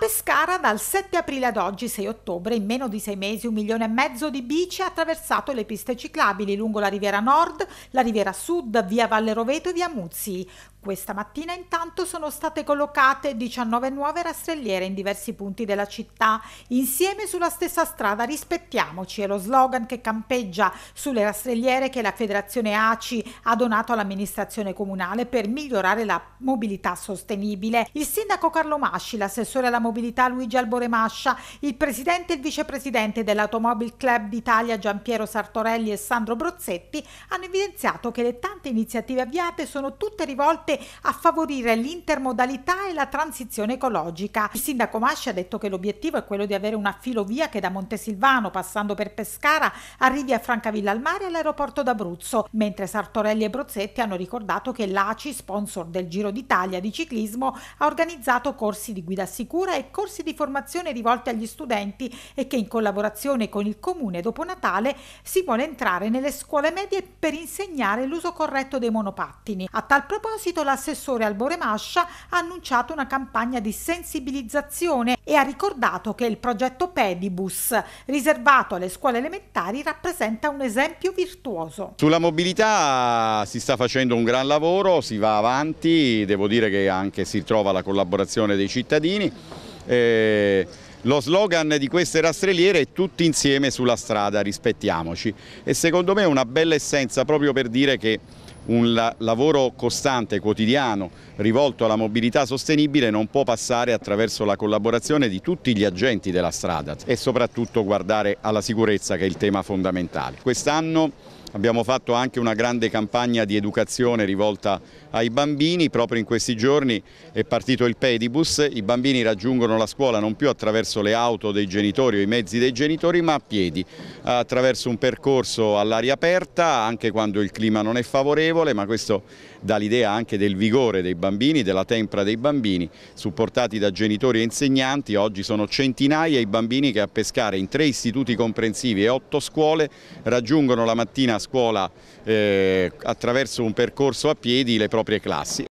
Pescara dal 7 aprile ad oggi, 6 ottobre, in meno di sei mesi un milione e mezzo di bici ha attraversato le piste ciclabili lungo la riviera nord, la riviera sud, via Valle Roveto e via Muzzi. Questa mattina intanto sono state collocate 19 nuove rastrelliere in diversi punti della città. Insieme sulla stessa strada rispettiamoci è lo slogan che campeggia sulle rastrelliere che la Federazione ACI ha donato all'amministrazione comunale per migliorare la mobilità sostenibile. Il sindaco Carlo Masci, l'assessore alla mobilità Luigi Albore Mascia, il presidente e il vicepresidente dell'Automobile Club d'Italia Giampiero Sartorelli e Sandro Brozzetti hanno evidenziato che le tante iniziative avviate sono tutte rivolte atte a favorire l'intermodalità e la transizione ecologica. Il sindaco Masci ha detto che l'obiettivo è quello di avere una filovia che da Montesilvano, passando per Pescara, arrivi a Francavilla al Mare e all'aeroporto d'Abruzzo, mentre Sartorelli e Brozzetti hanno ricordato che l'ACI, sponsor del Giro d'Italia di ciclismo, ha organizzato corsi di guida sicura e corsi di formazione rivolti agli studenti e che in collaborazione con il comune dopo Natale si vuole entrare nelle scuole medie per insegnare l'uso corretto dei monopattini. A tal proposito progetto l'assessore Albore Mascia ha annunciato una campagna di sensibilizzazione e ha ricordato che il progetto Pedibus, riservato alle scuole elementari, rappresenta un esempio virtuoso. Sulla mobilità si sta facendo un gran lavoro, si va avanti, devo dire che anche si trova la collaborazione dei cittadini. Eh... Lo slogan di queste rastreliere è tutti insieme sulla strada, rispettiamoci e secondo me è una bella essenza proprio per dire che un la lavoro costante, quotidiano, rivolto alla mobilità sostenibile non può passare attraverso la collaborazione di tutti gli agenti della strada e soprattutto guardare alla sicurezza che è il tema fondamentale. Quest'anno Abbiamo fatto anche una grande campagna di educazione rivolta ai bambini, proprio in questi giorni è partito il pedibus, i bambini raggiungono la scuola non più attraverso le auto dei genitori o i mezzi dei genitori ma a piedi, attraverso un percorso all'aria aperta anche quando il clima non è favorevole ma questo dà l'idea anche del vigore dei bambini, della tempra dei bambini, supportati da genitori e insegnanti, oggi sono centinaia i bambini che a pescare in tre istituti comprensivi e otto scuole raggiungono la mattina scuola eh, attraverso un percorso a piedi le proprie classi.